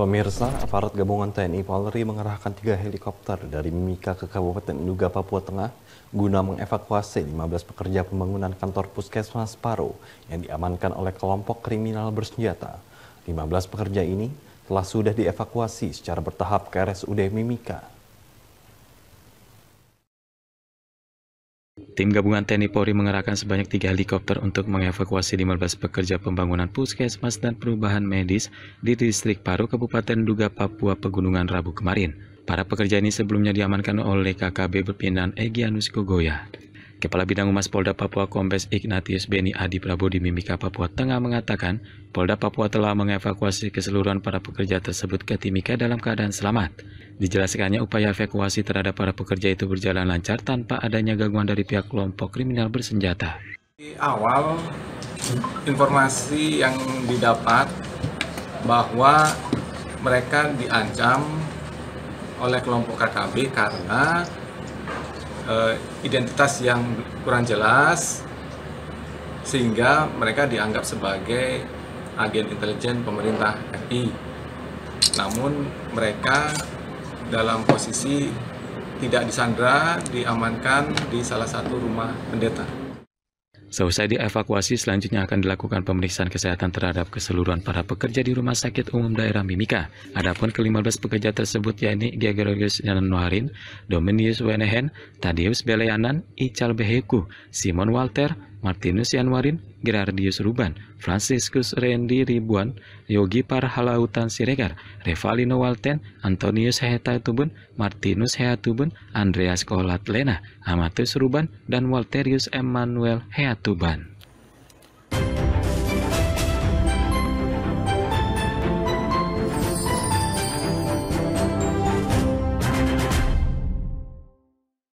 Pemirsa, aparat gabungan TNI Polri mengerahkan tiga helikopter dari Mika ke Kabupaten Nduga, Papua Tengah guna mengevakuasi 15 pekerja pembangunan kantor puskesmas Paro yang diamankan oleh kelompok kriminal bersenjata. 15 pekerja ini telah sudah dievakuasi secara bertahap ke RSUD Mimika. Tim gabungan TNI Polri mengerahkan sebanyak tiga helikopter untuk mengevakuasi 15 pekerja pembangunan puskesmas dan perubahan medis di distrik Paru, Kabupaten Duga, Papua Pegunungan Rabu kemarin. Para pekerja ini sebelumnya diamankan oleh KKB berpindahan Egyanus Kogoya. Kepala Bidang Humas Polda Papua Kombes Ignatius Beni Adi Prabowo di Mimika, Papua Tengah mengatakan, Polda Papua telah mengevakuasi keseluruhan para pekerja tersebut ke Timika dalam keadaan selamat. Dijelaskannya upaya evakuasi terhadap para pekerja itu berjalan lancar tanpa adanya gangguan dari pihak kelompok kriminal bersenjata. Di awal, informasi yang didapat bahwa mereka diancam oleh kelompok KKB karena Eh, identitas yang kurang jelas sehingga mereka dianggap sebagai agen intelijen pemerintah RI. Namun mereka dalam posisi tidak disandra, diamankan di salah satu rumah pendeta. Selesai dievakuasi, selanjutnya akan dilakukan pemeriksaan kesehatan terhadap keseluruhan para pekerja di Rumah Sakit Umum Daerah Mimika. Adapun ke-15 pekerja tersebut yakni Gregorius Noharin, Dominius Wenehen, Tadius Beleanan, Ical Beheku, Simon Walter, Martinus Yanwarin, Gerardius Ruban, Franciscus Rendi Ribuan, Yogi Parhalautan Siregar, Revalino Walten, Antonius Tubun, Martinus Tubun, Andreas Kolatlena, Amatus Ruban, dan Walterius Emmanuel Heatuban.